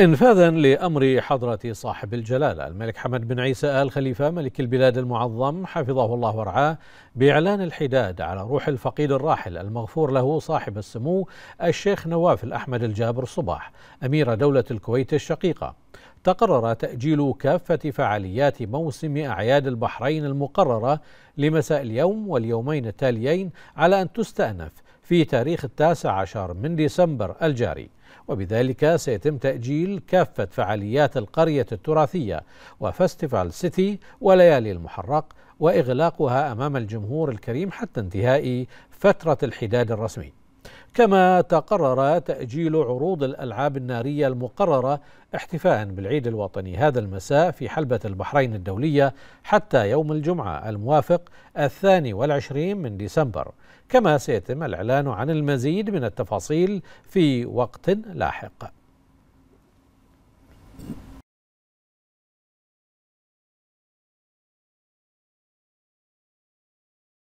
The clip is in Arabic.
انفاذا لامر حضره صاحب الجلاله الملك حمد بن عيسى ال خليفه ملك البلاد المعظم حفظه الله ورعاه باعلان الحداد على روح الفقيد الراحل المغفور له صاحب السمو الشيخ نواف الاحمد الجابر صباح امير دوله الكويت الشقيقه تقرر تاجيل كافه فعاليات موسم اعياد البحرين المقرره لمساء اليوم واليومين التاليين على ان تستانف في تاريخ التاسع عشر من ديسمبر الجاري وبذلك سيتم تأجيل كافة فعاليات القرية التراثية وفستيفال سيتي وليالي المحرق وإغلاقها أمام الجمهور الكريم حتى انتهاء فترة الحداد الرسمي كما تقرر تأجيل عروض الألعاب النارية المقررة احتفاء بالعيد الوطني هذا المساء في حلبة البحرين الدولية حتى يوم الجمعة الموافق الثاني والعشرين من ديسمبر كما سيتم الإعلان عن المزيد من التفاصيل في وقت لاحق